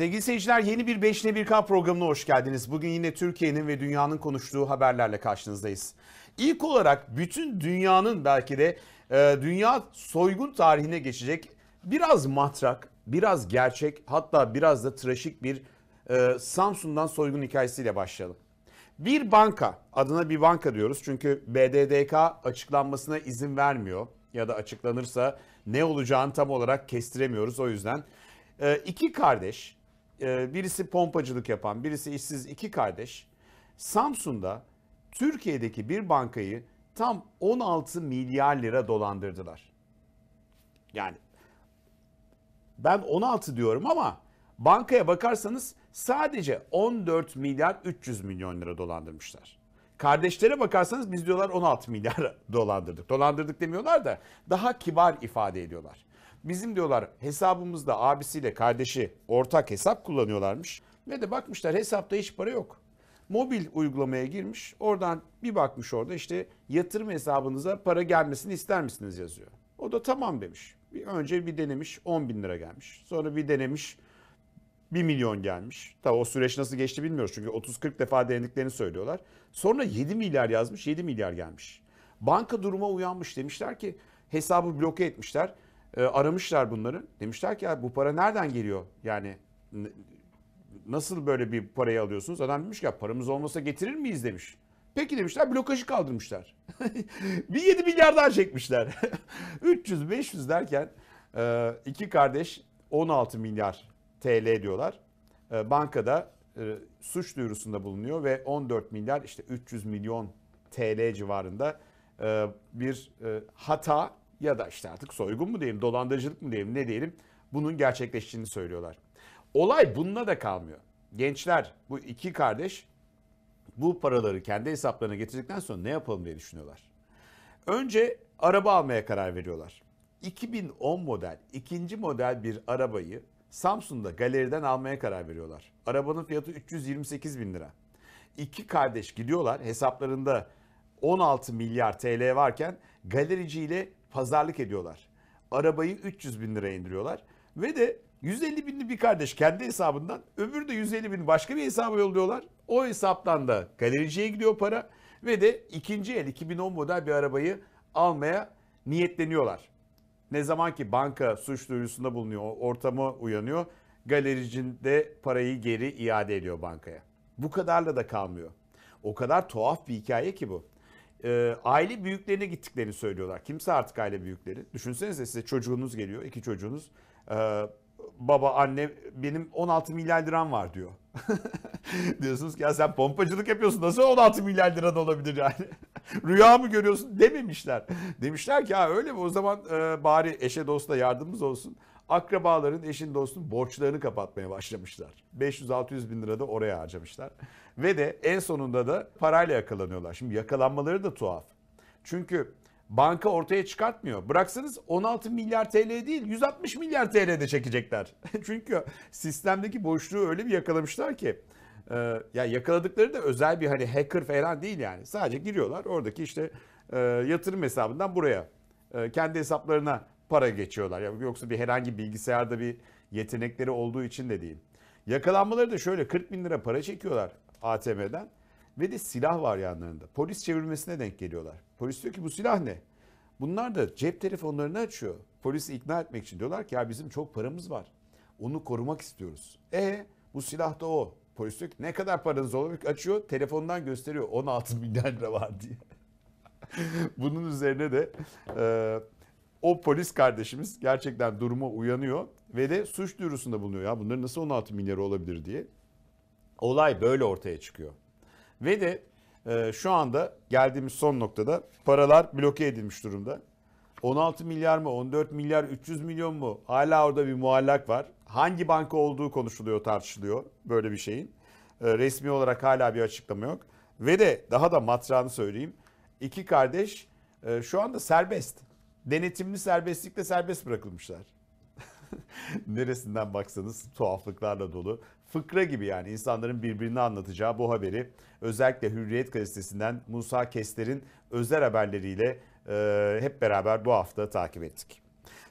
Sevgili seyirciler yeni bir 5'le 1K programına hoş geldiniz. Bugün yine Türkiye'nin ve dünyanın konuştuğu haberlerle karşınızdayız. İlk olarak bütün dünyanın belki de e, dünya soygun tarihine geçecek biraz matrak, biraz gerçek hatta biraz da trajik bir e, Samsun'dan soygun hikayesiyle başlayalım. Bir banka, adına bir banka diyoruz çünkü BDDK açıklanmasına izin vermiyor ya da açıklanırsa ne olacağını tam olarak kestiremiyoruz o yüzden. E, iki kardeş ee, birisi pompacılık yapan, birisi işsiz iki kardeş Samsun'da Türkiye'deki bir bankayı tam 16 milyar lira dolandırdılar. Yani ben 16 diyorum ama bankaya bakarsanız sadece 14 milyar 300 milyon lira dolandırmışlar. Kardeşlere bakarsanız biz diyorlar 16 milyar dolandırdık. Dolandırdık demiyorlar da daha kibar ifade ediyorlar. Bizim diyorlar hesabımızda abisiyle kardeşi ortak hesap kullanıyorlarmış. Ve de bakmışlar hesapta hiç para yok. Mobil uygulamaya girmiş. Oradan bir bakmış orada işte yatırım hesabınıza para gelmesini ister misiniz yazıyor. O da tamam demiş. Bir önce bir denemiş 10 bin lira gelmiş. Sonra bir denemiş 1 milyon gelmiş. Tabi o süreç nasıl geçti bilmiyoruz çünkü 30-40 defa denediklerini söylüyorlar. Sonra 7 milyar yazmış 7 milyar gelmiş. Banka duruma uyanmış demişler ki hesabı bloke etmişler e, aramışlar bunları. Demişler ki bu para nereden geliyor? Yani nasıl böyle bir parayı alıyorsunuz? Adam demiş ki ya paramız olmasa getirir miyiz demiş. Peki demişler blokajı kaldırmışlar. bir 7 milyar daha çekmişler. 300-500 derken e, iki kardeş 16 milyar TL diyorlar. E, bankada e, suç duyurusunda bulunuyor ve 14 milyar işte 300 milyon TL civarında e, bir e, hata ya da işte artık soygun mu diyelim, dolandırıcılık mı diyelim, ne diyelim bunun gerçekleştiğini söylüyorlar. Olay bununla da kalmıyor. Gençler bu iki kardeş bu paraları kendi hesaplarına getirdikten sonra ne yapalım diye düşünüyorlar. Önce araba almaya karar veriyorlar. 2010 model, ikinci model bir arabayı Samsun'da galeriden almaya karar veriyorlar. Arabanın fiyatı 328 bin lira. İki kardeş gidiyorlar hesaplarında 16 milyar TL varken galericiyle pazarlık ediyorlar. Arabayı 300 bin lira indiriyorlar. Ve de 150 binli bir kardeş kendi hesabından öbürü de 150 bin başka bir hesaba yolluyorlar. O hesaptan da galericiye gidiyor para ve de ikinci el 2010 model bir arabayı almaya niyetleniyorlar. Ne zaman ki banka suç duyurusunda bulunuyor, ortamı uyanıyor, galericin de parayı geri iade ediyor bankaya. Bu kadarla da kalmıyor. O kadar tuhaf bir hikaye ki bu e, aile büyüklerine gittiklerini söylüyorlar. Kimse artık aile büyükleri. Düşünsenize size çocuğunuz geliyor, iki çocuğunuz. E, baba anne benim 16 milyar liram var diyor. Diyorsunuz ki ya sen pompacılık yapıyorsun nasıl 16 milyar liran olabilir yani? Rüya mı görüyorsun dememişler. Demişler ki ha öyle mi o zaman e, bari eşe dosta yardımımız olsun. Akrabaların eşin dostun borçlarını kapatmaya başlamışlar. 500-600 bin lira da oraya harcamışlar. Ve de en sonunda da parayla yakalanıyorlar. Şimdi yakalanmaları da tuhaf. Çünkü banka ortaya çıkartmıyor. Bıraksanız 16 milyar TL değil 160 milyar TL de çekecekler. Çünkü sistemdeki boşluğu öyle bir yakalamışlar ki. E, ya yakaladıkları da özel bir hani hacker falan değil yani. Sadece giriyorlar oradaki işte e, yatırım hesabından buraya e, kendi hesaplarına para geçiyorlar. Yoksa bir herhangi bilgisayarda bir yetenekleri olduğu için de değil. Yakalanmaları da şöyle 40 bin lira para çekiyorlar. ATM'den ve de silah var yanlarında. Polis çevirmesine denk geliyorlar. Polis diyor ki bu silah ne? Bunlar da cep telefonlarını açıyor. Polisi ikna etmek için diyorlar ki ya bizim çok paramız var. Onu korumak istiyoruz. E bu silah da o. Polis diyor ki ne kadar paranız olabilir? Açıyor telefondan gösteriyor 16 milyar lira var diye. Bunun üzerine de e, o polis kardeşimiz gerçekten duruma uyanıyor ve de suç duyurusunda bulunuyor. Ya bunların nasıl 16 milyarı olabilir diye. Olay böyle ortaya çıkıyor. Ve de e, şu anda geldiğimiz son noktada paralar bloke edilmiş durumda. 16 milyar mı 14 milyar 300 milyon mu hala orada bir muallak var. Hangi banka olduğu konuşuluyor tartışılıyor böyle bir şeyin. E, resmi olarak hala bir açıklama yok. Ve de daha da matrağını söyleyeyim. İki kardeş e, şu anda serbest. Denetimli serbestlikle serbest bırakılmışlar. neresinden baksanız tuhaflıklarla dolu. Fıkra gibi yani insanların birbirini anlatacağı bu haberi özellikle Hürriyet gazetesinden Musa Kester'in özel haberleriyle e, hep beraber bu hafta takip ettik.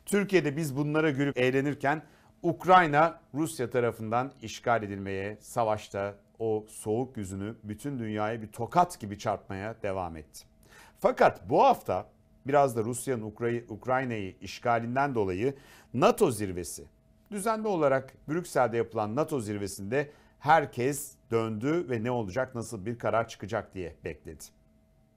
Türkiye'de biz bunlara gülüp eğlenirken Ukrayna Rusya tarafından işgal edilmeye, savaşta o soğuk yüzünü bütün dünyaya bir tokat gibi çarpmaya devam etti. Fakat bu hafta biraz da Rusya'nın Ukray- Ukrayna'yı işgalinden dolayı NATO zirvesi düzenli olarak Brüksel'de yapılan NATO zirvesinde herkes döndü ve ne olacak nasıl bir karar çıkacak diye bekledi.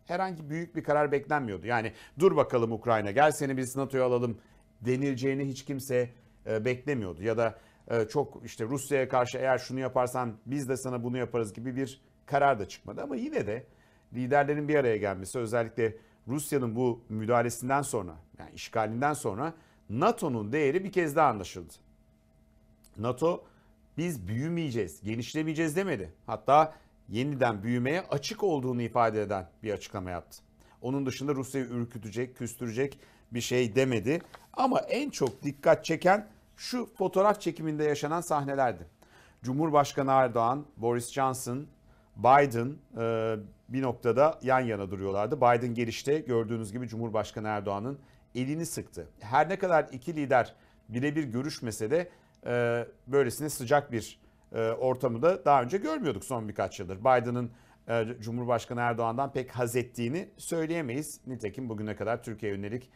Herhangi büyük bir karar beklenmiyordu. Yani dur bakalım Ukrayna gel seni biz NATO'ya alalım denileceğini hiç kimse e, beklemiyordu. Ya da e, çok işte Rusya'ya karşı eğer şunu yaparsan biz de sana bunu yaparız gibi bir karar da çıkmadı. Ama yine de liderlerin bir araya gelmesi özellikle Rusya'nın bu müdahalesinden sonra yani işgalinden sonra NATO'nun değeri bir kez daha anlaşıldı. NATO biz büyümeyeceğiz, genişlemeyeceğiz demedi. Hatta yeniden büyümeye açık olduğunu ifade eden bir açıklama yaptı. Onun dışında Rusya'yı ürkütecek, küstürecek bir şey demedi. Ama en çok dikkat çeken şu fotoğraf çekiminde yaşanan sahnelerdi. Cumhurbaşkanı Erdoğan, Boris Johnson, Biden e, bir noktada yan yana duruyorlardı. Biden gelişte gördüğünüz gibi Cumhurbaşkanı Erdoğan'ın elini sıktı. Her ne kadar iki lider birebir görüşmese de e, böylesine sıcak bir e, ortamı da daha önce görmüyorduk son birkaç yıldır. Biden'ın Cumhurbaşkanı Erdoğan'dan pek haz ettiğini söyleyemeyiz. Nitekim bugüne kadar Türkiye yönelik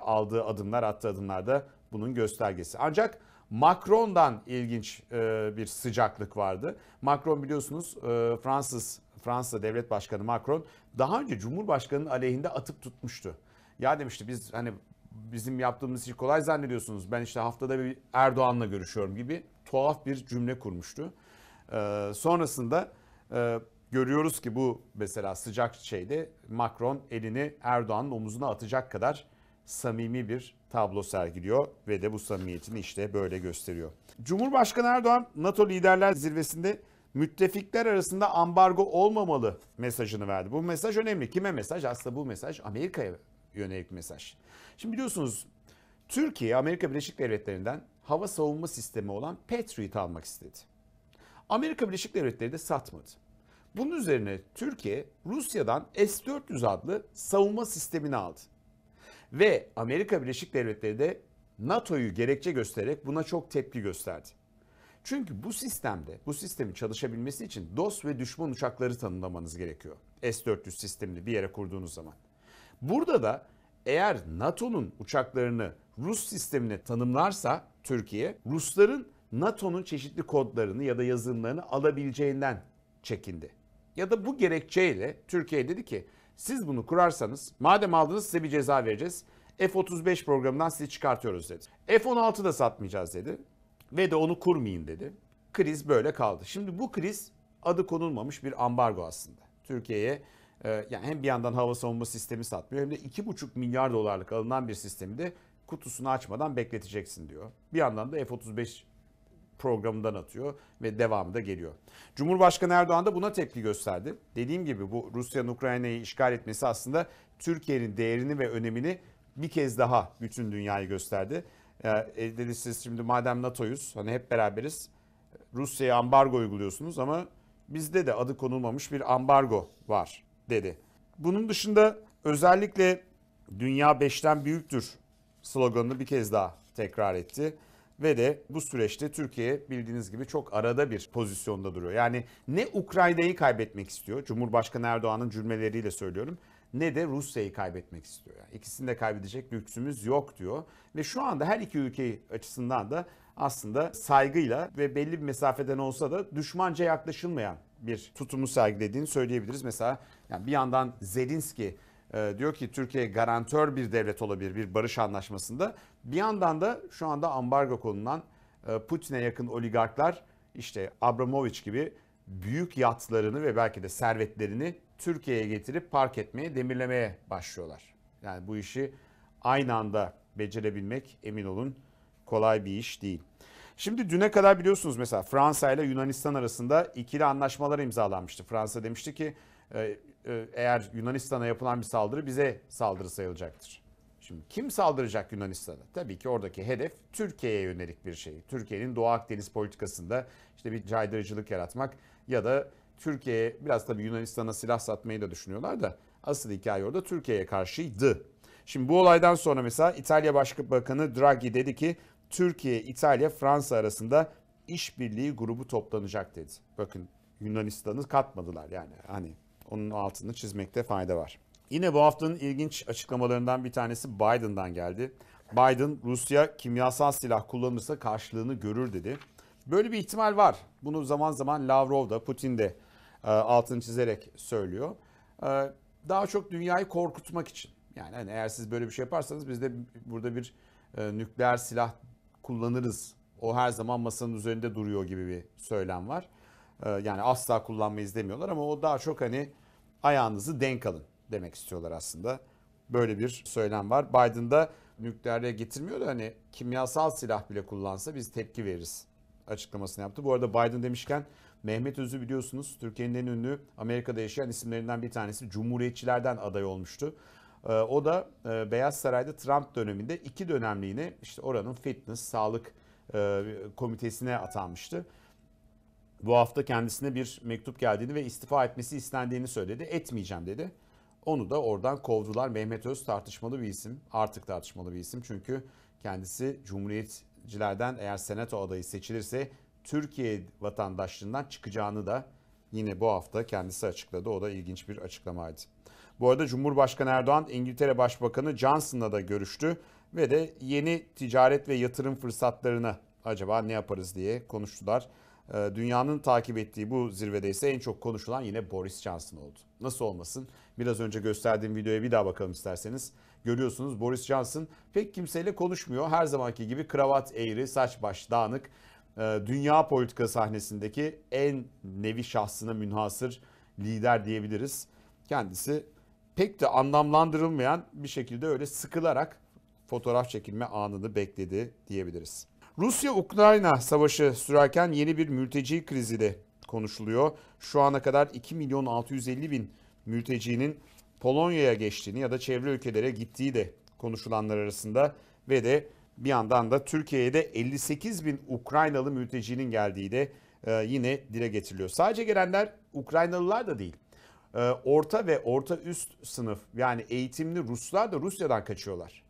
aldığı adımlar, attığı adımlar da bunun göstergesi. Ancak Macron'dan ilginç e, bir sıcaklık vardı. Macron biliyorsunuz e, Fransız Fransa Devlet Başkanı Macron daha önce Cumhurbaşkanı'nın aleyhinde atıp tutmuştu. Ya demişti biz hani bizim yaptığımız işi şey kolay zannediyorsunuz. Ben işte haftada bir Erdoğan'la görüşüyorum gibi tuhaf bir cümle kurmuştu. E, sonrasında görüyoruz ki bu mesela sıcak şeyde Macron elini Erdoğan'ın omuzuna atacak kadar samimi bir tablo sergiliyor ve de bu samimiyetini işte böyle gösteriyor. Cumhurbaşkanı Erdoğan NATO liderler zirvesinde müttefikler arasında ambargo olmamalı mesajını verdi. Bu mesaj önemli. Kime mesaj? Aslında bu mesaj Amerika'ya yönelik mesaj. Şimdi biliyorsunuz Türkiye Amerika Birleşik Devletleri'nden hava savunma sistemi olan Patriot almak istedi. Amerika Birleşik Devletleri de satmadı. Bunun üzerine Türkiye Rusya'dan S-400 adlı savunma sistemini aldı. Ve Amerika Birleşik Devletleri de NATO'yu gerekçe göstererek buna çok tepki gösterdi. Çünkü bu sistemde, bu sistemin çalışabilmesi için dost ve düşman uçakları tanımlamanız gerekiyor. S-400 sistemini bir yere kurduğunuz zaman. Burada da eğer NATO'nun uçaklarını Rus sistemine tanımlarsa Türkiye, Rusların NATO'nun çeşitli kodlarını ya da yazılımlarını alabileceğinden çekindi. Ya da bu gerekçeyle Türkiye dedi ki siz bunu kurarsanız madem aldınız size bir ceza vereceğiz. F-35 programından sizi çıkartıyoruz dedi. F-16 da satmayacağız dedi. Ve de onu kurmayın dedi. Kriz böyle kaldı. Şimdi bu kriz adı konulmamış bir ambargo aslında. Türkiye'ye e, yani hem bir yandan hava savunma sistemi satmıyor hem de 2,5 milyar dolarlık alınan bir sistemi de kutusunu açmadan bekleteceksin diyor. Bir yandan da F-35 programından atıyor ve devamında geliyor. Cumhurbaşkanı Erdoğan da buna tepki gösterdi. Dediğim gibi bu Rusya'nın Ukrayna'yı işgal etmesi aslında Türkiye'nin değerini ve önemini bir kez daha bütün dünyayı gösterdi. Ee, e, dedi siz şimdi madem NATO'yuz hani hep beraberiz Rusya'ya ambargo uyguluyorsunuz ama bizde de adı konulmamış bir ambargo var dedi. Bunun dışında özellikle dünya beşten büyüktür sloganını bir kez daha tekrar etti ve de bu süreçte Türkiye bildiğiniz gibi çok arada bir pozisyonda duruyor. Yani ne Ukrayna'yı kaybetmek istiyor, Cumhurbaşkanı Erdoğan'ın cümleleriyle söylüyorum, ne de Rusya'yı kaybetmek istiyor. Yani ikisini de kaybedecek lüksümüz yok diyor. Ve şu anda her iki ülke açısından da aslında saygıyla ve belli bir mesafeden olsa da düşmanca yaklaşılmayan bir tutumu sergilediğini söyleyebiliriz. Mesela yani bir yandan Zelinski e, diyor ki Türkiye garantör bir devlet olabilir bir barış anlaşmasında. Bir yandan da şu anda ambargo konulan e, Putin'e yakın oligarklar işte Abramovich gibi büyük yatlarını ve belki de servetlerini Türkiye'ye getirip park etmeye, demirlemeye başlıyorlar. Yani bu işi aynı anda becerebilmek emin olun kolay bir iş değil. Şimdi düne kadar biliyorsunuz mesela Fransa ile Yunanistan arasında ikili anlaşmalar imzalanmıştı. Fransa demişti ki e, e, eğer Yunanistan'a yapılan bir saldırı bize saldırı sayılacaktır. Şimdi kim saldıracak Yunanistan'a? Tabii ki oradaki hedef Türkiye'ye yönelik bir şey. Türkiye'nin Doğu Akdeniz politikasında işte bir caydırıcılık yaratmak ya da Türkiye'ye biraz tabii Yunanistan'a silah satmayı da düşünüyorlar da asıl hikaye orada Türkiye'ye karşıydı. Şimdi bu olaydan sonra mesela İtalya Başbakanı Draghi dedi ki Türkiye, İtalya, Fransa arasında işbirliği grubu toplanacak dedi. Bakın Yunanistan'ı katmadılar yani hani onun altını çizmekte fayda var. Yine bu haftanın ilginç açıklamalarından bir tanesi Biden'dan geldi. Biden Rusya kimyasal silah kullanırsa karşılığını görür dedi. Böyle bir ihtimal var. Bunu zaman zaman Lavrov da Putin de e, altını çizerek söylüyor. E, daha çok dünyayı korkutmak için. Yani hani eğer siz böyle bir şey yaparsanız biz de burada bir e, nükleer silah kullanırız. O her zaman masanın üzerinde duruyor gibi bir söylem var. E, yani asla kullanmayız demiyorlar ama o daha çok hani ayağınızı denk alın demek istiyorlar aslında. Böyle bir söylem var. Biden'da nükleerle getirmiyor da hani kimyasal silah bile kullansa biz tepki veririz açıklamasını yaptı. Bu arada Biden demişken Mehmet Özü biliyorsunuz Türkiye'nin en ünlü Amerika'da yaşayan isimlerinden bir tanesi Cumhuriyetçilerden aday olmuştu. Ee, o da e, Beyaz Saray'da Trump döneminde iki dönemliğine işte oranın fitness, sağlık e, komitesine atanmıştı. Bu hafta kendisine bir mektup geldiğini ve istifa etmesi istendiğini söyledi. Etmeyeceğim dedi. Onu da oradan kovdular. Mehmet Öz tartışmalı bir isim. Artık tartışmalı bir isim. Çünkü kendisi Cumhuriyetçilerden eğer senato adayı seçilirse Türkiye vatandaşlığından çıkacağını da yine bu hafta kendisi açıkladı. O da ilginç bir açıklamaydı. Bu arada Cumhurbaşkanı Erdoğan İngiltere Başbakanı Johnson'la da görüştü ve de yeni ticaret ve yatırım fırsatlarını acaba ne yaparız diye konuştular. Ee, dünyanın takip ettiği bu zirvede ise en çok konuşulan yine Boris Johnson oldu. Nasıl olmasın? Biraz önce gösterdiğim videoya bir daha bakalım isterseniz. Görüyorsunuz Boris Johnson pek kimseyle konuşmuyor. Her zamanki gibi kravat eğri, saç baş dağınık. Ee, dünya politika sahnesindeki en nevi şahsına münhasır lider diyebiliriz. Kendisi pek de anlamlandırılmayan bir şekilde öyle sıkılarak fotoğraf çekilme anını bekledi diyebiliriz. Rusya-Ukrayna savaşı sürerken yeni bir mülteci krizi de konuşuluyor. Şu ana kadar 2 milyon 650 bin mültecinin Polonya'ya geçtiğini ya da çevre ülkelere gittiği de konuşulanlar arasında ve de bir yandan da Türkiye'ye de 58 bin Ukraynalı mültecinin geldiği de e, yine dile getiriliyor. Sadece gelenler Ukraynalılar da değil. E, orta ve orta üst sınıf yani eğitimli Ruslar da Rusya'dan kaçıyorlar.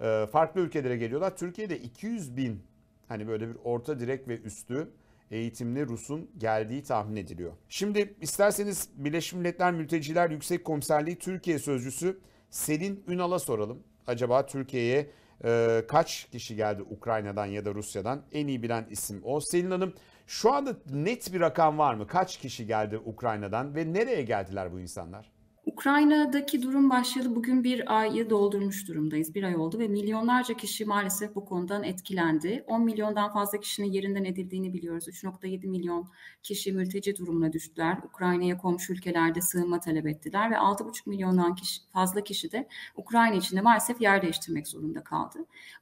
E, farklı ülkelere geliyorlar. Türkiye'de 200 bin Hani böyle bir orta direk ve üstü eğitimli Rus'un geldiği tahmin ediliyor. Şimdi isterseniz Birleşmiş Milletler Mülteciler Yüksek Komiserliği Türkiye Sözcüsü Selin Ünal'a soralım. Acaba Türkiye'ye e, kaç kişi geldi Ukrayna'dan ya da Rusya'dan? En iyi bilen isim o. Selin Hanım şu anda net bir rakam var mı? Kaç kişi geldi Ukrayna'dan ve nereye geldiler bu insanlar? Ukrayna'daki durum başladı. Bugün bir ayı doldurmuş durumdayız. Bir ay oldu ve milyonlarca kişi maalesef bu konudan etkilendi. 10 milyondan fazla kişinin yerinden edildiğini biliyoruz. 3.7 milyon kişi mülteci durumuna düştüler. Ukrayna'ya komşu ülkelerde sığınma talep ettiler ve 6.5 milyondan kişi, fazla kişi de Ukrayna içinde maalesef yer değiştirmek zorunda kaldı.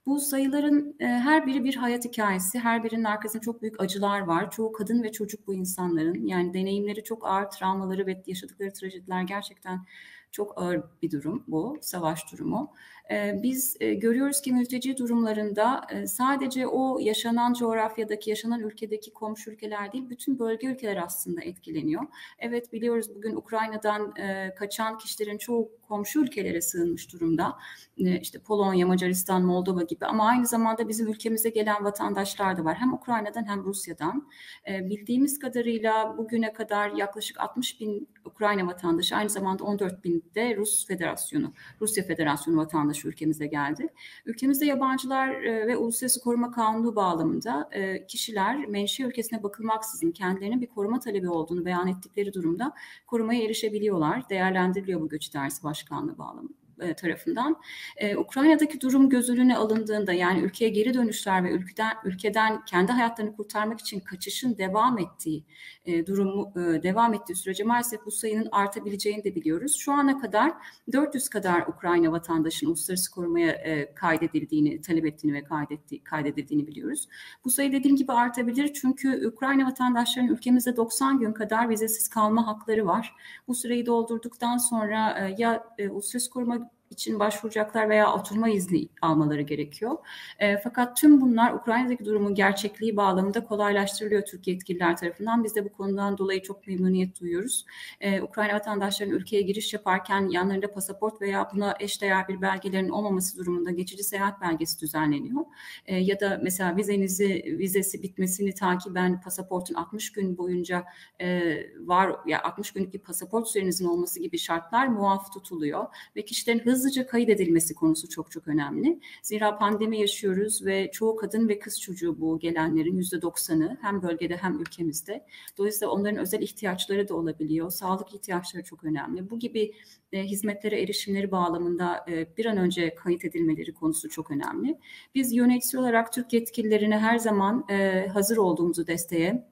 Bu sayıların e, her biri bir hayat hikayesi. Her birinin arkasında çok büyük acılar var. Çoğu kadın ve çocuk bu insanların. Yani deneyimleri çok ağır travmaları ve yaşadıkları trajediler gerçekten Gerçekten çok ağır bir durum bu savaş durumu. Ee, biz e, görüyoruz ki mülteci durumlarında e, sadece o yaşanan coğrafyadaki, yaşanan ülkedeki komşu ülkeler değil, bütün bölge ülkeler aslında etkileniyor. Evet biliyoruz bugün Ukrayna'dan e, kaçan kişilerin çoğu komşu ülkelere sığınmış durumda. İşte Polonya, Macaristan, Moldova gibi ama aynı zamanda bizim ülkemize gelen vatandaşlar da var. Hem Ukrayna'dan hem Rusya'dan. Bildiğimiz kadarıyla bugüne kadar yaklaşık 60 bin Ukrayna vatandaşı, aynı zamanda 14 bin de Rus Federasyonu, Rusya Federasyonu vatandaşı vatandaşı ülkemize geldi. Ülkemizde yabancılar e, ve uluslararası koruma kanunu bağlamında e, kişiler menşe ülkesine bakılmaksızın kendilerinin bir koruma talebi olduğunu beyan ettikleri durumda korumaya erişebiliyorlar. Değerlendiriliyor bu göç dersi başkanlığı bağlamında. E, tarafından. Ee, Ukrayna'daki durum göz önüne alındığında yani ülkeye geri dönüşler ve ülkeden ülkeden kendi hayatlarını kurtarmak için kaçışın devam ettiği e, durumu e, devam ettiği sürece maalesef bu sayının artabileceğini de biliyoruz. Şu ana kadar 400 kadar Ukrayna vatandaşının uluslararası korumaya e, kaydedildiğini, talep ettiğini ve kaydettiği, kaydedildiğini biliyoruz. Bu sayı dediğim gibi artabilir çünkü Ukrayna vatandaşlarının ülkemizde 90 gün kadar vizesiz kalma hakları var. Bu süreyi doldurduktan sonra e, ya e, uluslararası koruma için başvuracaklar veya oturma izni almaları gerekiyor. E, fakat tüm bunlar Ukrayna'daki durumun gerçekliği bağlamında kolaylaştırılıyor Türkiye yetkililer tarafından. Biz de bu konudan dolayı çok memnuniyet duyuyoruz. E, Ukrayna vatandaşlarının ülkeye giriş yaparken yanlarında pasaport veya buna eşdeğer bir belgelerin olmaması durumunda geçici seyahat belgesi düzenleniyor. E, ya da mesela vizenizi vizesi bitmesini takiben pasaportun 60 gün boyunca e, var ya 60 günlük bir pasaport sürenizin olması gibi şartlar muaf tutuluyor ve kişilerin hız hızlıca kaydedilmesi konusu çok çok önemli. Zira pandemi yaşıyoruz ve çoğu kadın ve kız çocuğu bu gelenlerin yüzde doksanı hem bölgede hem ülkemizde. Dolayısıyla onların özel ihtiyaçları da olabiliyor. Sağlık ihtiyaçları çok önemli. Bu gibi e, hizmetlere erişimleri bağlamında e, bir an önce kayıt edilmeleri konusu çok önemli. Biz yönetici olarak Türk yetkililerine her zaman e, hazır olduğumuzu desteğe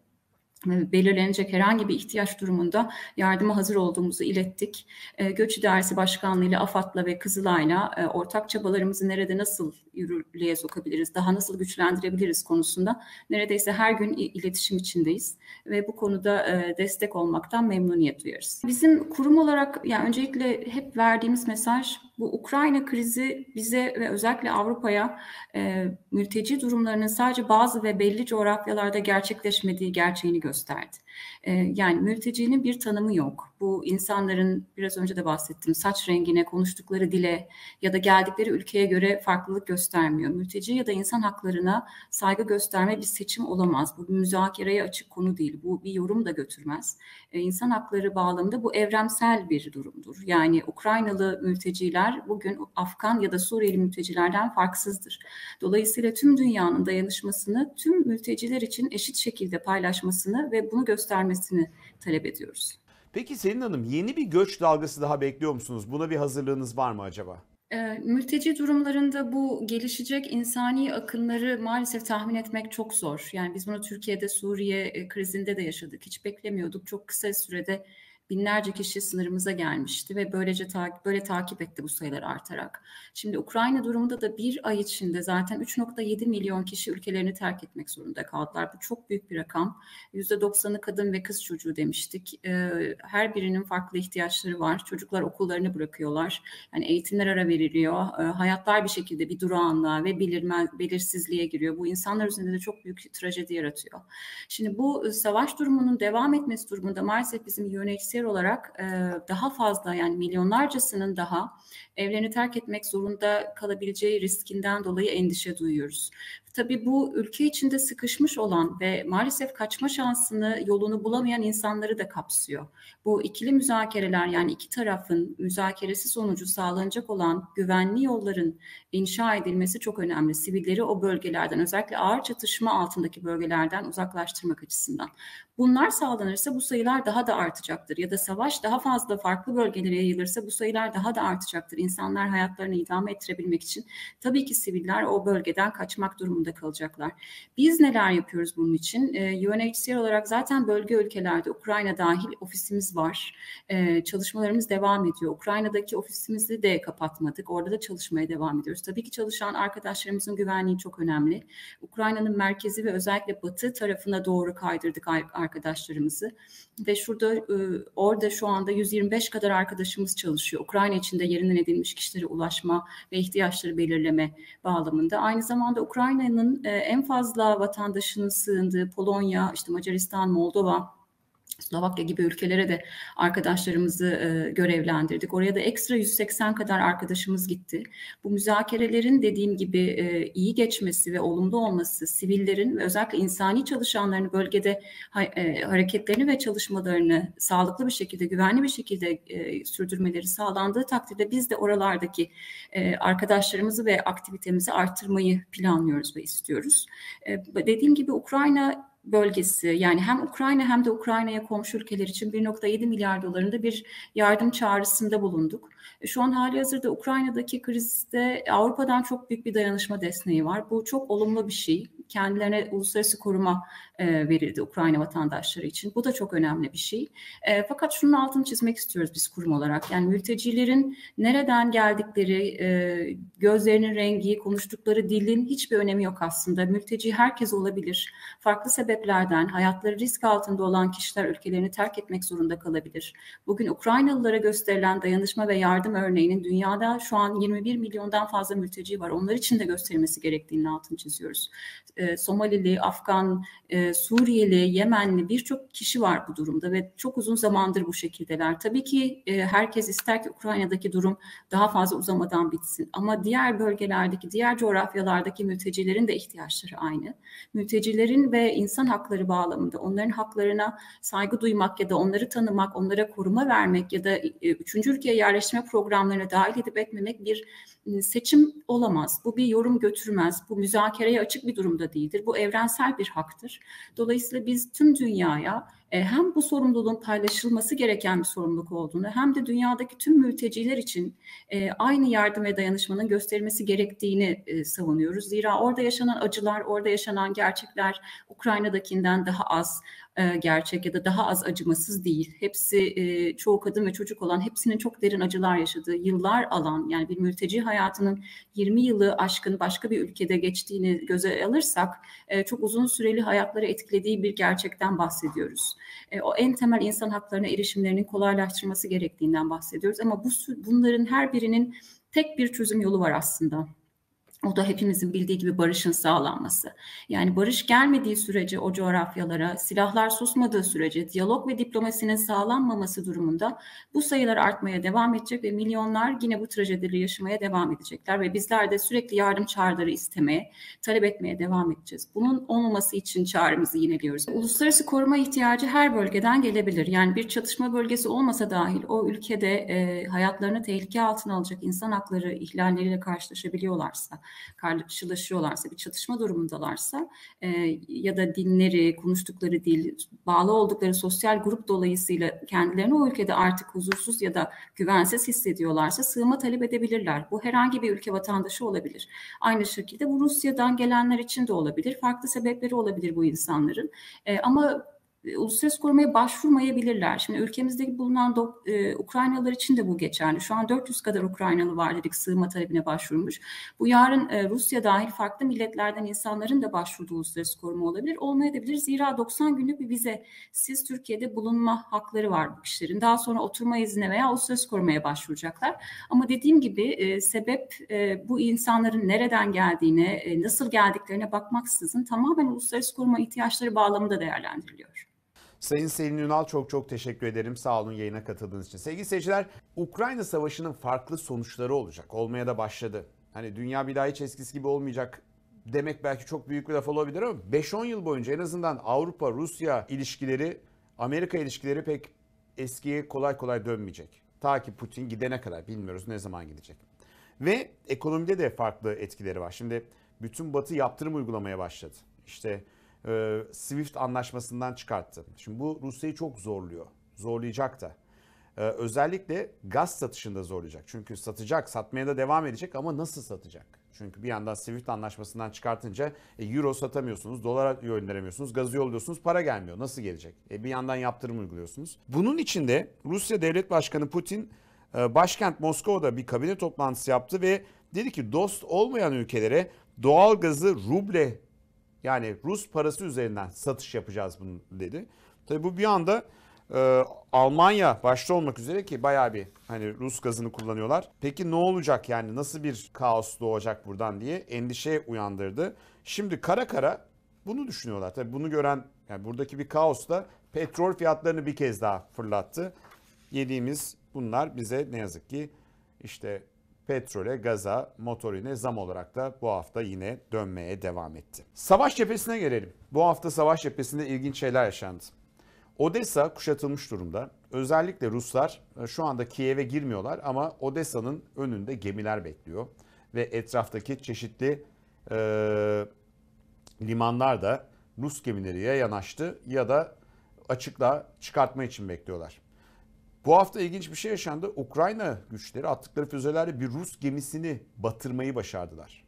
belirlenecek herhangi bir ihtiyaç durumunda yardıma hazır olduğumuzu ilettik. E, Göç İdaresi Başkanlığı ile AFAD'la ve Kızılay'la e, ortak çabalarımızı nerede nasıl yürürlüğe sokabiliriz, daha nasıl güçlendirebiliriz konusunda neredeyse her gün iletişim içindeyiz ve bu konuda e, destek olmaktan memnuniyet duyarız. Bizim kurum olarak yani öncelikle hep verdiğimiz mesaj bu Ukrayna krizi bize ve özellikle Avrupa'ya e, mülteci durumlarının sadece bazı ve belli coğrafyalarda gerçekleşmediği gerçeğini gösterdi. E, yani mültecinin bir tanımı yok. Bu insanların biraz önce de bahsettim saç rengine, konuştukları dile ya da geldikleri ülkeye göre farklılık göstermiyor. Mülteci ya da insan haklarına saygı gösterme bir seçim olamaz. Bu bir müzakereye açık konu değil. Bu bir yorum da götürmez. Ee, insan hakları bağlamında bu evrensel bir durumdur. Yani Ukraynalı mülteciler bugün Afgan ya da Suriyeli mültecilerden farksızdır. Dolayısıyla tüm dünyanın dayanışmasını tüm mülteciler için eşit şekilde paylaşmasını ve bunu göster göstermesini talep ediyoruz. Peki Selin Hanım yeni bir göç dalgası daha bekliyor musunuz? Buna bir hazırlığınız var mı acaba? Ee, mülteci durumlarında bu gelişecek insani akınları maalesef tahmin etmek çok zor. Yani biz bunu Türkiye'de Suriye e, krizinde de yaşadık. Hiç beklemiyorduk. Çok kısa sürede binlerce kişi sınırımıza gelmişti ve böylece takip böyle takip etti bu sayılar artarak. Şimdi Ukrayna durumunda da bir ay içinde zaten 3.7 milyon kişi ülkelerini terk etmek zorunda kaldılar. Bu çok büyük bir rakam. %90'ı kadın ve kız çocuğu demiştik. Ee, her birinin farklı ihtiyaçları var. Çocuklar okullarını bırakıyorlar. Yani eğitimler ara veriliyor. Ee, hayatlar bir şekilde bir durağanlığa ve belirmez, belirsizliğe giriyor. Bu insanlar üzerinde de çok büyük trajedi yaratıyor. Şimdi bu ıı, savaş durumunun devam etmesi durumunda maalesef bizim UNHCR gençler olarak e, daha fazla yani milyonlarcasının daha evlerini terk etmek zorunda kalabileceği riskinden dolayı endişe duyuyoruz. Tabii bu ülke içinde sıkışmış olan ve maalesef kaçma şansını, yolunu bulamayan insanları da kapsıyor. Bu ikili müzakereler yani iki tarafın müzakeresi sonucu sağlanacak olan güvenli yolların inşa edilmesi çok önemli. Sivilleri o bölgelerden özellikle ağır çatışma altındaki bölgelerden uzaklaştırmak açısından. Bunlar sağlanırsa bu sayılar daha da artacaktır ya da savaş daha fazla farklı bölgelere yayılırsa bu sayılar daha da artacaktır. İnsanlar hayatlarını idame ettirebilmek için tabii ki siviller o bölgeden kaçmak durumunda durumda kalacaklar. Biz neler yapıyoruz bunun için? E, UNHCR olarak zaten bölge ülkelerde Ukrayna dahil ofisimiz var. Ee, çalışmalarımız devam ediyor. Ukrayna'daki ofisimizi de kapatmadık. Orada da çalışmaya devam ediyoruz. Tabii ki çalışan arkadaşlarımızın güvenliği çok önemli. Ukrayna'nın merkezi ve özellikle batı tarafına doğru kaydırdık arkadaşlarımızı. Ve şurada e, orada şu anda 125 kadar arkadaşımız çalışıyor. Ukrayna içinde yerinden edilmiş kişilere ulaşma ve ihtiyaçları belirleme bağlamında. Aynı zamanda Ukrayna Avrupa'nın en fazla vatandaşının sığındığı Polonya, işte Macaristan, Moldova Slovakya gibi ülkelere de arkadaşlarımızı e, görevlendirdik. Oraya da ekstra 180 kadar arkadaşımız gitti. Bu müzakerelerin dediğim gibi e, iyi geçmesi ve olumlu olması sivillerin ve özellikle insani çalışanların bölgede ha, e, hareketlerini ve çalışmalarını sağlıklı bir şekilde, güvenli bir şekilde e, sürdürmeleri sağlandığı takdirde biz de oralardaki e, arkadaşlarımızı ve aktivitemizi arttırmayı planlıyoruz ve istiyoruz. E, dediğim gibi Ukrayna bölgesi yani hem Ukrayna hem de Ukrayna'ya komşu ülkeler için 1.7 milyar dolarında bir yardım çağrısında bulunduk. E, şu an hali hazırda Ukrayna'daki krizde Avrupa'dan çok büyük bir dayanışma desteği var. Bu çok olumlu bir şey. Kendilerine uluslararası koruma e, verildi Ukrayna vatandaşları için. Bu da çok önemli bir şey. E, fakat şunun altını çizmek istiyoruz biz kurum olarak. Yani mültecilerin nereden geldikleri, e, gözlerinin rengi, konuştukları dilin hiçbir önemi yok aslında. Mülteci herkes olabilir. Farklı sebeplerden hayatları risk altında olan kişiler ülkelerini terk etmek zorunda kalabilir. Bugün Ukraynalılara gösterilen dayanışma ve yardım örneğinin dünyada şu an 21 milyondan fazla mülteci var. Onlar için de gösterilmesi gerektiğini altını çiziyoruz. Somalili, Afgan, e, Suriyeli, Yemenli birçok kişi var bu durumda ve çok uzun zamandır bu şekildeler. Tabii ki e, herkes ister ki Ukrayna'daki durum daha fazla uzamadan bitsin ama diğer bölgelerdeki, diğer coğrafyalardaki mültecilerin de ihtiyaçları aynı. Mültecilerin ve insan hakları bağlamında onların haklarına saygı duymak ya da onları tanımak, onlara koruma vermek ya da e, üçüncü ülkeye yerleştirme programlarına dahil edip etmemek bir e, seçim olamaz. Bu bir yorum götürmez. Bu müzakereye açık bir durumda değildir. Bu evrensel bir haktır. Dolayısıyla biz tüm dünyaya e, hem bu sorumluluğun paylaşılması gereken bir sorumluluk olduğunu hem de dünyadaki tüm mülteciler için e, aynı yardım ve dayanışmanın gösterilmesi gerektiğini savunuyoruz. Zira orada yaşanan acılar, orada yaşanan gerçekler Ukrayna'dakinden daha az. E, gerçek ya da daha az acımasız değil. Hepsi e, çoğu kadın ve çocuk olan hepsinin çok derin acılar yaşadığı, yıllar alan yani bir mülteci hayatının 20 yılı aşkın başka bir ülkede geçtiğini göze alırsak e, çok uzun süreli hayatları etkilediği bir gerçekten bahsediyoruz. o en temel insan haklarına erişimlerinin kolaylaştırması gerektiğinden bahsediyoruz ama bu bunların her birinin tek bir çözüm yolu var aslında o da hepimizin bildiği gibi barışın sağlanması. Yani barış gelmediği sürece o coğrafyalara, silahlar susmadığı sürece diyalog ve diplomasinin sağlanmaması durumunda bu sayılar artmaya devam edecek ve milyonlar yine bu trajedileri yaşamaya devam edecekler ve bizler de sürekli yardım çağrıları istemeye, talep etmeye devam edeceğiz. Bunun olmaması için çağrımızı yine yineliyoruz. Uluslararası koruma ihtiyacı her bölgeden gelebilir. Yani bir çatışma bölgesi olmasa dahil o ülkede e, hayatlarını tehlike altına alacak insan hakları ihlalleriyle karşılaşabiliyorlarsa karşılaşıyorlarsa, bir çatışma durumundalarsa e, ya da dinleri, konuştukları dil, bağlı oldukları sosyal grup dolayısıyla kendilerini o ülkede artık huzursuz ya da güvensiz hissediyorlarsa sığınma talep edebilirler. Bu herhangi bir ülke vatandaşı olabilir. Aynı şekilde bu Rusya'dan gelenler için de olabilir. Farklı sebepleri olabilir bu insanların. E, ama e, uluslararası korumaya başvurmayabilirler. Şimdi ülkemizde bulunan do, e, Ukraynalılar için de bu geçerli. Şu an 400 kadar Ukraynalı var dedik sığınma talebine başvurmuş. Bu yarın e, Rusya dahil farklı milletlerden insanların da başvurduğu uluslararası koruma olabilir. Olmayabilir. Zira 90 günlük bir vize siz Türkiye'de bulunma hakları var bu kişilerin. Daha sonra oturma izine veya uluslararası korumaya başvuracaklar. Ama dediğim gibi e, sebep e, bu insanların nereden geldiğine, e, nasıl geldiklerine bakmaksızın tamamen uluslararası koruma ihtiyaçları bağlamında değerlendiriliyor. Sayın Selin Ünal çok çok teşekkür ederim. Sağ olun yayına katıldığınız için. Sevgili seyirciler, Ukrayna Savaşı'nın farklı sonuçları olacak. Olmaya da başladı. Hani dünya bir daha hiç eskisi gibi olmayacak demek belki çok büyük bir laf olabilir ama 5-10 yıl boyunca en azından Avrupa-Rusya ilişkileri, Amerika ilişkileri pek eskiye kolay kolay dönmeyecek. Ta ki Putin gidene kadar bilmiyoruz ne zaman gidecek. Ve ekonomide de farklı etkileri var. Şimdi bütün Batı yaptırım uygulamaya başladı. İşte e, SWIFT anlaşmasından çıkarttı. Şimdi bu Rusya'yı çok zorluyor. Zorlayacak da. E, özellikle gaz satışında zorlayacak. Çünkü satacak, satmaya da devam edecek ama nasıl satacak? Çünkü bir yandan SWIFT anlaşmasından çıkartınca e, euro satamıyorsunuz, dolara yönlendiremiyorsunuz, gazı yolluyorsunuz, para gelmiyor. Nasıl gelecek? E, bir yandan yaptırım uyguluyorsunuz. Bunun içinde Rusya Devlet Başkanı Putin e, başkent Moskova'da bir kabine toplantısı yaptı ve dedi ki dost olmayan ülkelere doğal gazı ruble yani Rus parası üzerinden satış yapacağız bunu dedi. Tabii bu bir anda e, Almanya başta olmak üzere ki bayağı bir hani Rus gazını kullanıyorlar. Peki ne olacak yani nasıl bir kaos doğacak buradan diye endişe uyandırdı. Şimdi kara kara bunu düşünüyorlar. Tabii bunu gören yani buradaki bir kaos da petrol fiyatlarını bir kez daha fırlattı. Yediğimiz bunlar bize ne yazık ki işte petrole, gaza, motorine zam olarak da bu hafta yine dönmeye devam etti. Savaş cephesine gelelim. Bu hafta savaş cephesinde ilginç şeyler yaşandı. Odessa kuşatılmış durumda. Özellikle Ruslar e, şu anda Kiev'e girmiyorlar ama Odessa'nın önünde gemiler bekliyor. Ve etraftaki çeşitli e, limanlar da Rus gemileri ya yanaştı ya da açıkla çıkartma için bekliyorlar. Bu hafta ilginç bir şey yaşandı. Ukrayna güçleri attıkları füzelerle bir Rus gemisini batırmayı başardılar.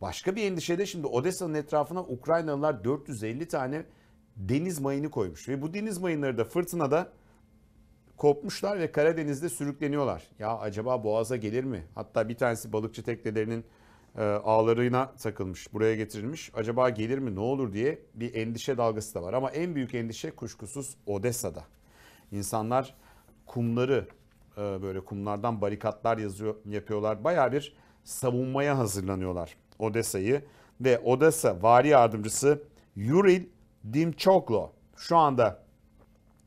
Başka bir endişede şimdi Odessa'nın etrafına Ukraynalılar 450 tane deniz mayını koymuş. Ve bu deniz mayınları da fırtınada kopmuşlar ve Karadeniz'de sürükleniyorlar. Ya acaba boğaza gelir mi? Hatta bir tanesi balıkçı teknelerinin e, ağlarına takılmış, buraya getirilmiş. Acaba gelir mi, ne olur diye bir endişe dalgası da var. Ama en büyük endişe kuşkusuz Odessa'da. İnsanlar kumları e, böyle kumlardan barikatlar yazıyor, yapıyorlar. Baya bir savunmaya hazırlanıyorlar Odessa'yı ve Odessa vali yardımcısı Yuril Dimçoklo şu anda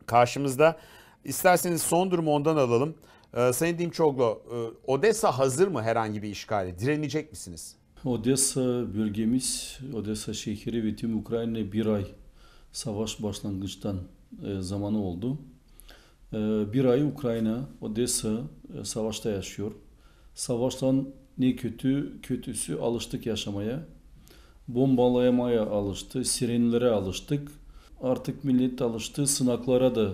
karşımızda. İsterseniz son durumu ondan alalım. Ee, Sayın Dimçoglu, e, Odessa hazır mı herhangi bir işgale? Direnecek misiniz? Odessa bölgemiz, Odessa şehri ve tüm Ukrayna bir ay savaş başlangıçtan e, zamanı oldu. Ee, bir ay Ukrayna, Odessa e, savaşta yaşıyor. Savaştan ne kötü, kötüsü alıştık yaşamaya. Bombalayamaya alıştı, sirenlere alıştık. Artık millet alıştı, sınaklara da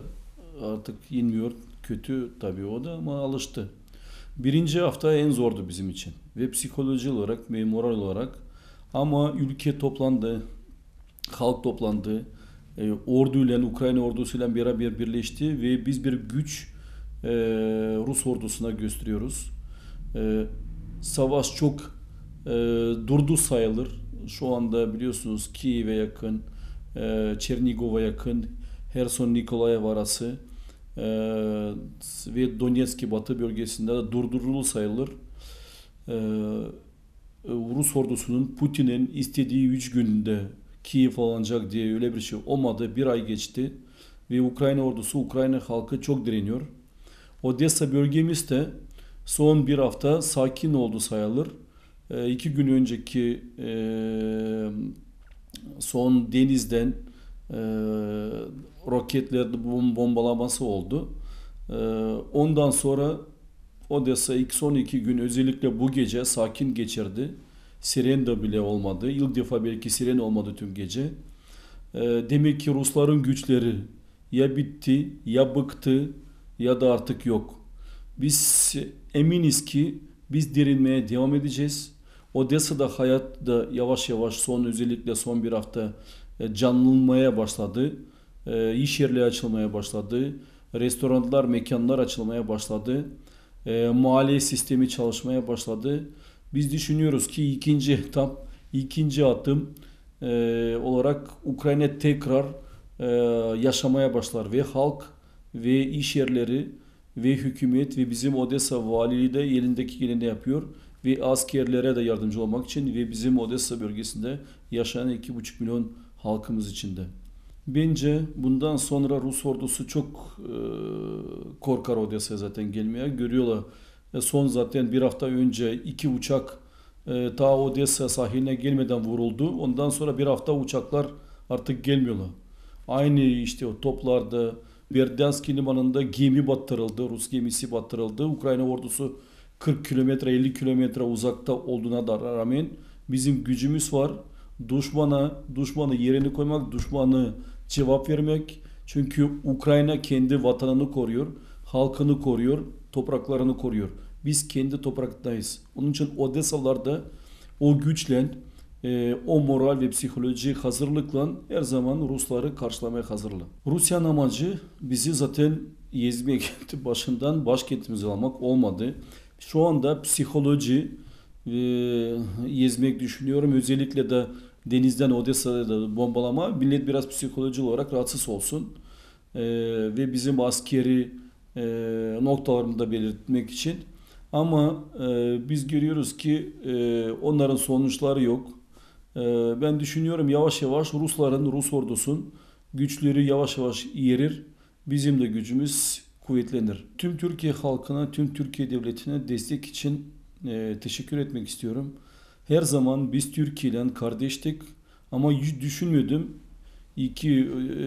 artık inmiyor. Kötü tabii o da ama alıştı. Birinci hafta en zordu bizim için. Ve psikoloji olarak ve moral olarak. Ama ülke toplandı, halk toplandı e, orduyla Ukrayna ordusuyla beraber birleşti ve biz bir güç e, Rus ordusuna gösteriyoruz. E, savaş çok e, durdu sayılır. Şu anda biliyorsunuz Kiev'e yakın, e, Çernigov'a yakın, Herson Nikolayev arası e, ve Donetski batı bölgesinde de durdurulu sayılır. E, Rus ordusunun Putin'in istediği 3 günde Kiev alınacak diye öyle bir şey olmadı. Bir ay geçti ve Ukrayna ordusu, Ukrayna halkı çok direniyor. Odessa bölgemiz de son bir hafta sakin oldu sayılır. E, iki gün önceki e, son denizden e, roketler bombalaması oldu. E, ondan sonra Odessa ilk son iki gün özellikle bu gece sakin geçirdi siren de bile olmadı. İlk defa belki siren olmadı tüm gece. Ee, demek ki Rusların güçleri ya bitti ya bıktı ya da artık yok. Biz eminiz ki biz derinmeye devam edeceğiz. Odessa'da hayat da yavaş yavaş son özellikle son bir hafta e, canlanmaya başladı. E, yerleri açılmaya başladı. Restoranlar, mekanlar açılmaya başladı. E, maliye sistemi çalışmaya başladı. Biz düşünüyoruz ki ikinci tam ikinci adım e, olarak Ukrayna tekrar e, yaşamaya başlar ve halk ve iş yerleri ve hükümet ve bizim Odessa valiliği de elindeki geleni yapıyor ve askerlere de yardımcı olmak için ve bizim Odessa bölgesinde yaşayan 2,5 milyon halkımız içinde. Bence bundan sonra Rus ordusu çok e, korkar Odessa'ya zaten gelmeye. Görüyorlar son zaten bir hafta önce iki uçak e, ta Odessa sahiline gelmeden vuruldu. Ondan sonra bir hafta uçaklar artık gelmiyorlar. Aynı işte o toplarda Berdyansk limanında gemi batırıldı, Rus gemisi batırıldı. Ukrayna ordusu 40 kilometre 50 kilometre uzakta olduğuna da rağmen bizim gücümüz var. Düşmana, düşmanı yerini koymak, düşmanı cevap vermek. Çünkü Ukrayna kendi vatanını koruyor, halkını koruyor, topraklarını koruyor. Biz kendi topraktayız. Onun için Odessa'larda o güçle, e, o moral ve psikoloji hazırlıkla her zaman Rusları karşılamaya hazırlı. Rusya'nın amacı bizi zaten Yezmiye kenti başından başkentimizi almak olmadı. Şu anda psikoloji e, Yezmek düşünüyorum. Özellikle de denizden Odessa'da da bombalama millet biraz psikoloji olarak rahatsız olsun. E, ve bizim askeri e, noktalarını da belirtmek için ama e, biz görüyoruz ki e, onların sonuçları yok. E, ben düşünüyorum yavaş yavaş Rusların, Rus ordusun güçleri yavaş yavaş yerir. Bizim de gücümüz kuvvetlenir. Tüm Türkiye halkına, tüm Türkiye devletine destek için e, teşekkür etmek istiyorum. Her zaman biz Türkiye ile kardeştik ama düşünmüyordum İki e,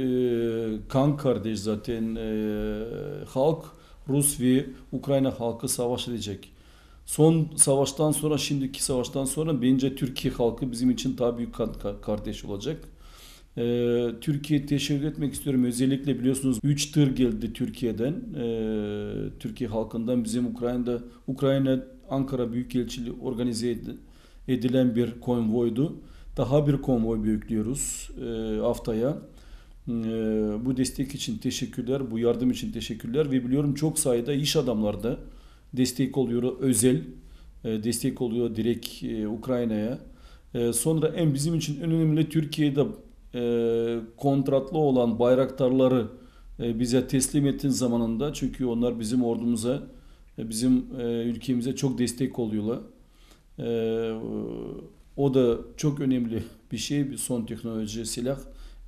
kan kardeş zaten e, halk Rus ve Ukrayna halkı savaş edecek. Son savaştan sonra şimdiki savaştan sonra bence Türkiye halkı bizim için daha büyük kardeş olacak. Ee, Türkiye teşekkür etmek istiyorum. Özellikle biliyorsunuz 3 tır geldi Türkiye'den. Ee, Türkiye halkından bizim Ukrayna'da Ukrayna Ankara Büyükelçiliği organize edilen bir konvoydu. Daha bir konvoy bekliyoruz e, haftaya. Ee, bu destek için teşekkürler, bu yardım için teşekkürler ve biliyorum çok sayıda iş adamları da destek oluyor özel e, destek oluyor direkt e, Ukrayna'ya. E, sonra en bizim için önemli Türkiye'de kontratlı olan bayraktarları bize teslim ettiğin zamanında çünkü onlar bizim ordumuza bizim ülkemize çok destek oluyorlar. O da çok önemli bir şey. bir Son teknoloji silah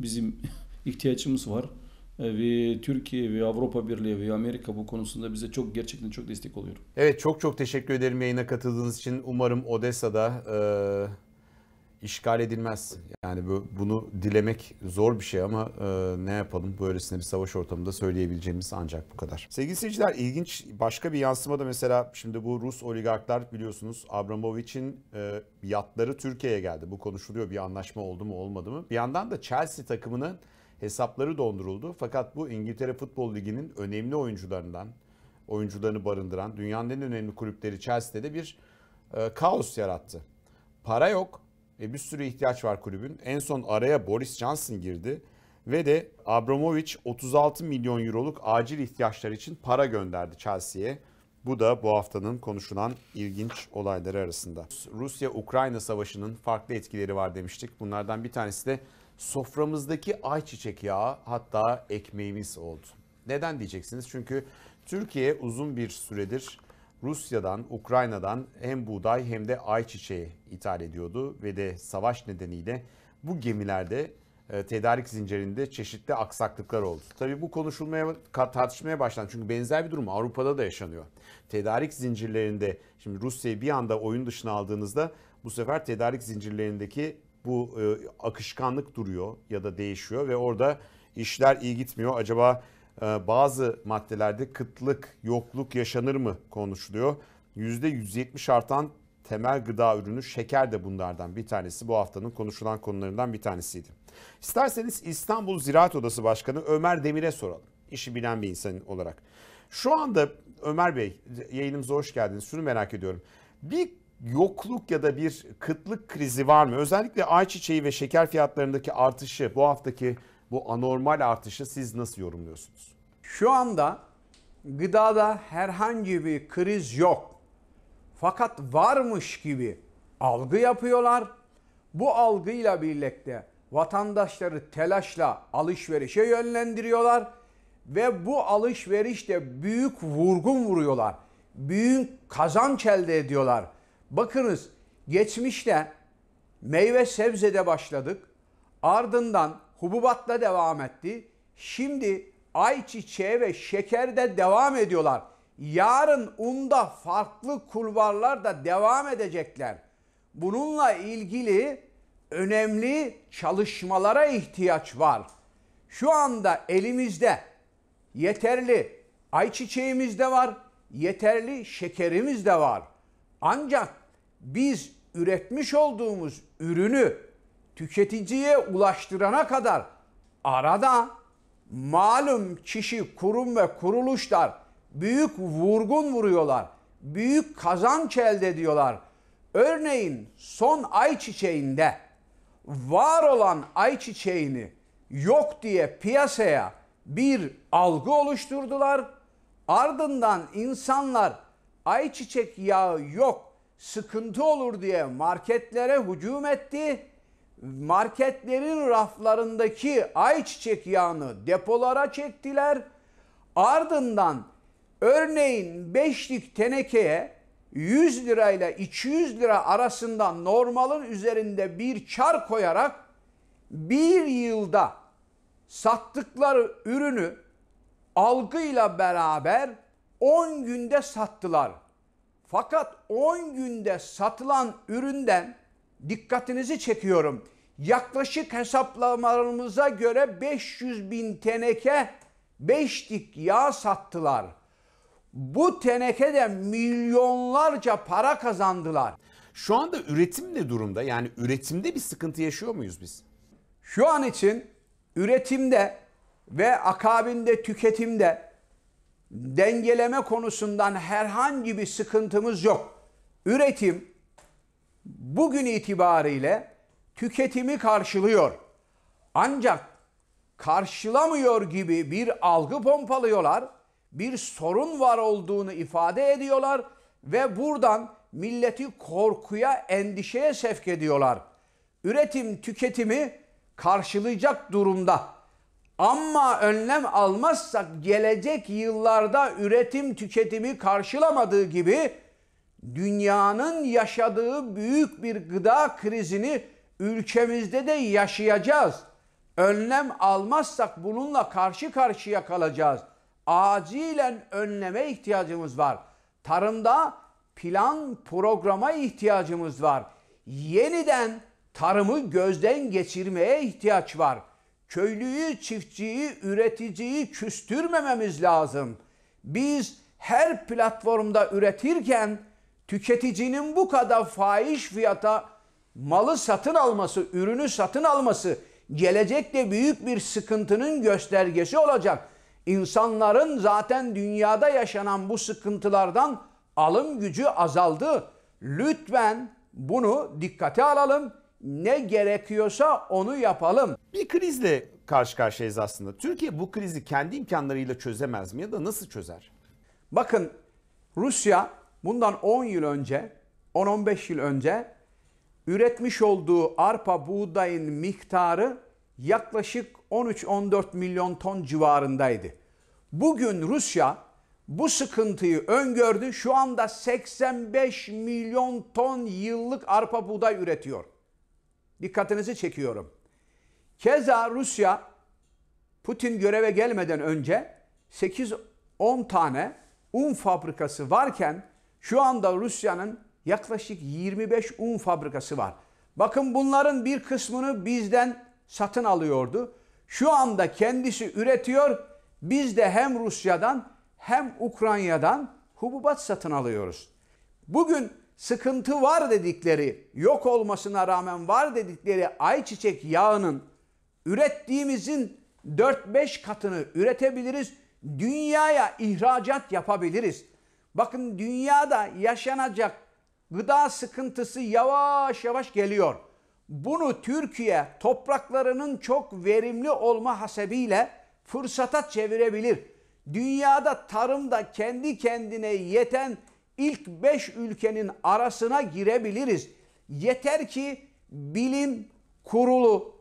bizim ihtiyacımız var. E, ve Türkiye ve Avrupa Birliği ve Amerika bu konusunda bize çok gerçekten çok destek oluyor. Evet çok çok teşekkür ederim yayına katıldığınız için. Umarım Odessa'da e, işgal edilmez. Yani bu, bunu dilemek zor bir şey ama e, ne yapalım böylesine bir savaş ortamında söyleyebileceğimiz ancak bu kadar. Sevgili seyirciler ilginç başka bir yansıma da mesela şimdi bu Rus oligarklar biliyorsunuz Abramovich'in e, yatları Türkiye'ye geldi. Bu konuşuluyor bir anlaşma oldu mu olmadı mı? Bir yandan da Chelsea takımının hesapları donduruldu. Fakat bu İngiltere Futbol Ligi'nin önemli oyuncularından, oyuncularını barındıran dünyanın en önemli kulüpleri Chelsea'de de bir e, kaos yarattı. Para yok, ve bir sürü ihtiyaç var kulübün. En son araya Boris Johnson girdi ve de Abramovich 36 milyon euroluk acil ihtiyaçlar için para gönderdi Chelsea'ye. Bu da bu haftanın konuşulan ilginç olayları arasında. Rusya-Ukrayna savaşının farklı etkileri var demiştik. Bunlardan bir tanesi de soframızdaki ayçiçek yağı hatta ekmeğimiz oldu. Neden diyeceksiniz? Çünkü Türkiye uzun bir süredir Rusya'dan, Ukrayna'dan hem buğday hem de ayçiçeği ithal ediyordu ve de savaş nedeniyle bu gemilerde e, tedarik zincirinde çeşitli aksaklıklar oldu. Tabii bu konuşulmaya, tartışmaya başlandı. Çünkü benzer bir durum Avrupa'da da yaşanıyor. Tedarik zincirlerinde şimdi Rusya'yı bir anda oyun dışına aldığınızda bu sefer tedarik zincirlerindeki bu e, akışkanlık duruyor ya da değişiyor ve orada işler iyi gitmiyor. Acaba e, bazı maddelerde kıtlık, yokluk yaşanır mı konuşuluyor. %170 artan temel gıda ürünü şeker de bunlardan bir tanesi. Bu haftanın konuşulan konularından bir tanesiydi. İsterseniz İstanbul Ziraat Odası Başkanı Ömer Demir'e soralım. İşi bilen bir insan olarak. Şu anda Ömer Bey yayınımıza hoş geldiniz. Şunu merak ediyorum. Bir yokluk ya da bir kıtlık krizi var mı? Özellikle ayçiçeği ve şeker fiyatlarındaki artışı, bu haftaki bu anormal artışı siz nasıl yorumluyorsunuz? Şu anda gıdada herhangi bir kriz yok. Fakat varmış gibi algı yapıyorlar. Bu algıyla birlikte vatandaşları telaşla alışverişe yönlendiriyorlar ve bu alışverişte büyük vurgun vuruyorlar. Büyük kazanç elde ediyorlar. Bakınız geçmişte meyve sebzede başladık. Ardından hububatla devam etti. Şimdi ayçiçeği ve şekerde devam ediyorlar. Yarın unda farklı kulvarlar da devam edecekler. Bununla ilgili önemli çalışmalara ihtiyaç var. Şu anda elimizde yeterli ayçiçeğimiz de var, yeterli şekerimiz de var. Ancak biz üretmiş olduğumuz ürünü tüketiciye ulaştırana kadar arada malum kişi, kurum ve kuruluşlar büyük vurgun vuruyorlar. Büyük kazanç elde ediyorlar. Örneğin son ayçiçeğinde var olan ayçiçeğini yok diye piyasaya bir algı oluşturdular. Ardından insanlar ayçiçek yağı yok sıkıntı olur diye marketlere hücum etti. Marketlerin raflarındaki ayçiçek yağını depolara çektiler. Ardından örneğin beşlik tenekeye 100 lirayla 200 lira arasında normalın üzerinde bir çar koyarak bir yılda sattıkları ürünü algıyla beraber 10 günde sattılar. Fakat 10 günde satılan üründen dikkatinizi çekiyorum. Yaklaşık hesaplamalarımıza göre 500 bin teneke beşlik yağ sattılar. Bu tenekede milyonlarca para kazandılar. Şu anda üretim ne durumda? Yani üretimde bir sıkıntı yaşıyor muyuz biz? Şu an için üretimde ve akabinde tüketimde dengeleme konusundan herhangi bir sıkıntımız yok. Üretim bugün itibariyle tüketimi karşılıyor. Ancak karşılamıyor gibi bir algı pompalıyorlar. Bir sorun var olduğunu ifade ediyorlar ve buradan milleti korkuya, endişeye sevk ediyorlar. Üretim tüketimi karşılayacak durumda. Ama önlem almazsak gelecek yıllarda üretim tüketimi karşılamadığı gibi dünyanın yaşadığı büyük bir gıda krizini ülkemizde de yaşayacağız. Önlem almazsak bununla karşı karşıya kalacağız. Acilen önleme ihtiyacımız var. Tarımda plan programa ihtiyacımız var. Yeniden tarımı gözden geçirmeye ihtiyaç var.'' köylüyü, çiftçiyi, üreticiyi küstürmememiz lazım. Biz her platformda üretirken tüketicinin bu kadar faiz fiyata malı satın alması, ürünü satın alması gelecekte büyük bir sıkıntının göstergesi olacak. İnsanların zaten dünyada yaşanan bu sıkıntılardan alım gücü azaldı. Lütfen bunu dikkate alalım ne gerekiyorsa onu yapalım. Bir krizle karşı karşıyayız aslında. Türkiye bu krizi kendi imkanlarıyla çözemez mi ya da nasıl çözer? Bakın Rusya bundan 10 yıl önce, 10-15 yıl önce üretmiş olduğu arpa buğdayın miktarı yaklaşık 13-14 milyon ton civarındaydı. Bugün Rusya bu sıkıntıyı öngördü. Şu anda 85 milyon ton yıllık arpa buğday üretiyor. Dikkatinizi çekiyorum. Keza Rusya Putin göreve gelmeden önce 8-10 tane un fabrikası varken şu anda Rusya'nın yaklaşık 25 un fabrikası var. Bakın bunların bir kısmını bizden satın alıyordu. Şu anda kendisi üretiyor. Biz de hem Rusya'dan hem Ukrayna'dan hububat satın alıyoruz. Bugün sıkıntı var dedikleri, yok olmasına rağmen var dedikleri ayçiçek yağının ürettiğimizin 4-5 katını üretebiliriz. Dünyaya ihracat yapabiliriz. Bakın dünyada yaşanacak gıda sıkıntısı yavaş yavaş geliyor. Bunu Türkiye topraklarının çok verimli olma hasebiyle fırsata çevirebilir. Dünyada tarımda kendi kendine yeten ilk beş ülkenin arasına girebiliriz. Yeter ki bilim kurulu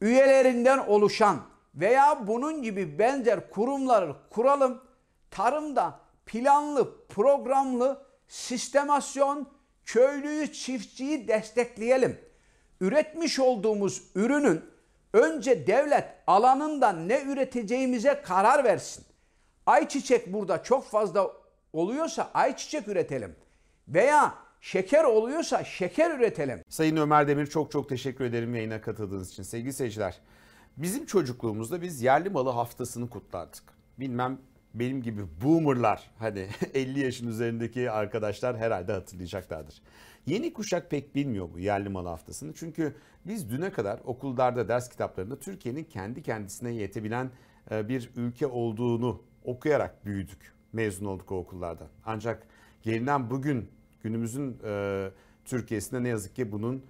üyelerinden oluşan veya bunun gibi benzer kurumları kuralım. Tarımda planlı, programlı, sistemasyon, köylüyü, çiftçiyi destekleyelim. Üretmiş olduğumuz ürünün önce devlet alanında ne üreteceğimize karar versin. Ayçiçek burada çok fazla oluyorsa ayçiçek üretelim. Veya şeker oluyorsa şeker üretelim. Sayın Ömer Demir çok çok teşekkür ederim yayına katıldığınız için. Sevgili seyirciler, bizim çocukluğumuzda biz yerli malı haftasını kutlardık. Bilmem benim gibi boomerlar hani 50 yaşın üzerindeki arkadaşlar herhalde hatırlayacaklardır. Yeni kuşak pek bilmiyor bu yerli malı haftasını. Çünkü biz düne kadar okullarda ders kitaplarında Türkiye'nin kendi kendisine yetebilen e, bir ülke olduğunu okuyarak büyüdük mezun olduk o okullardan. Ancak gelinen bugün günümüzün e, Türkiye'sinde ne yazık ki bunun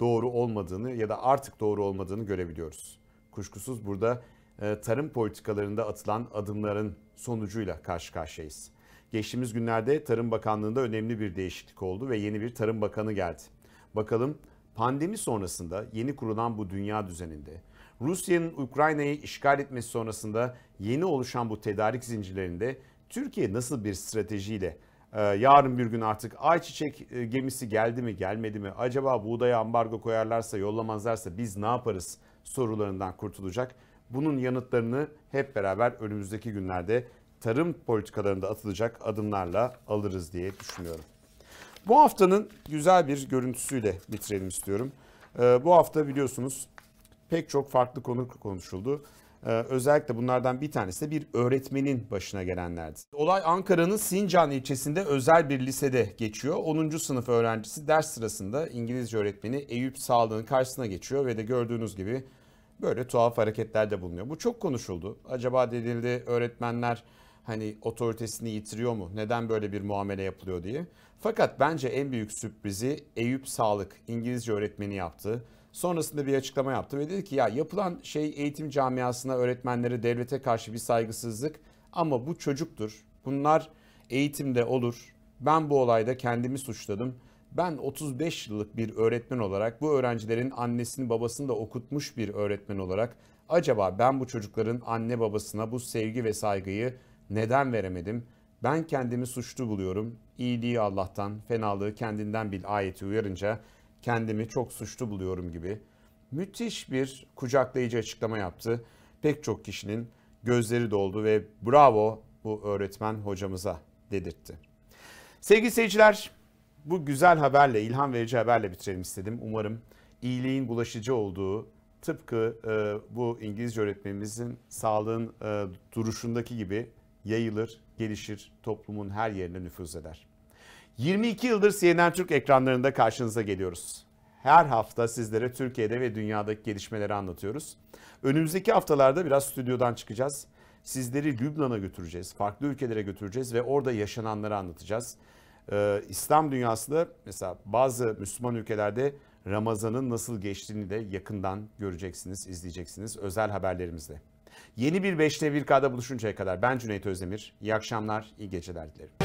doğru olmadığını ya da artık doğru olmadığını görebiliyoruz. Kuşkusuz burada e, tarım politikalarında atılan adımların sonucuyla karşı karşıyayız. Geçtiğimiz günlerde Tarım Bakanlığı'nda önemli bir değişiklik oldu ve yeni bir Tarım Bakanı geldi. Bakalım pandemi sonrasında yeni kurulan bu dünya düzeninde Rusya'nın Ukrayna'yı işgal etmesi sonrasında yeni oluşan bu tedarik zincirlerinde Türkiye nasıl bir stratejiyle e, yarın bir gün artık ayçiçek e, gemisi geldi mi gelmedi mi acaba buğdaya ambargo koyarlarsa yollamazlarsa biz ne yaparız sorularından kurtulacak. Bunun yanıtlarını hep beraber önümüzdeki günlerde tarım politikalarında atılacak adımlarla alırız diye düşünüyorum. Bu haftanın güzel bir görüntüsüyle bitirelim istiyorum. E, bu hafta biliyorsunuz pek çok farklı konu konuşuldu. Ee, özellikle bunlardan bir tanesi de bir öğretmenin başına gelenlerdi. Olay Ankara'nın Sincan ilçesinde özel bir lisede geçiyor. 10. sınıf öğrencisi ders sırasında İngilizce öğretmeni Eyüp Sağlık'ın karşısına geçiyor ve de gördüğünüz gibi böyle tuhaf hareketlerde bulunuyor. Bu çok konuşuldu. Acaba denildi öğretmenler hani otoritesini yitiriyor mu? Neden böyle bir muamele yapılıyor diye. Fakat bence en büyük sürprizi Eyüp Sağlık İngilizce öğretmeni yaptı. Sonrasında bir açıklama yaptı ve dedi ki ya yapılan şey eğitim camiasına, öğretmenlere, devlete karşı bir saygısızlık ama bu çocuktur. Bunlar eğitimde olur. Ben bu olayda kendimi suçladım. Ben 35 yıllık bir öğretmen olarak bu öğrencilerin annesini babasını da okutmuş bir öğretmen olarak acaba ben bu çocukların anne babasına bu sevgi ve saygıyı neden veremedim? Ben kendimi suçlu buluyorum. İyiliği Allah'tan, fenalığı kendinden bil ayeti uyarınca kendimi çok suçlu buluyorum gibi müthiş bir kucaklayıcı açıklama yaptı. Pek çok kişinin gözleri doldu ve bravo bu öğretmen hocamıza dedirtti. Sevgili seyirciler bu güzel haberle, ilham verici haberle bitirelim istedim. Umarım iyiliğin bulaşıcı olduğu tıpkı e, bu İngilizce öğretmenimizin sağlığın e, duruşundaki gibi yayılır, gelişir, toplumun her yerine nüfuz eder. 22 yıldır CNN Türk ekranlarında karşınıza geliyoruz. Her hafta sizlere Türkiye'de ve dünyadaki gelişmeleri anlatıyoruz. Önümüzdeki haftalarda biraz stüdyodan çıkacağız. Sizleri Lübnan'a götüreceğiz, farklı ülkelere götüreceğiz ve orada yaşananları anlatacağız. Ee, İslam dünyasında mesela bazı Müslüman ülkelerde Ramazan'ın nasıl geçtiğini de yakından göreceksiniz, izleyeceksiniz özel haberlerimizle. Yeni bir 5'te 1K'da buluşuncaya kadar ben Cüneyt Özdemir. İyi akşamlar, iyi geceler dilerim.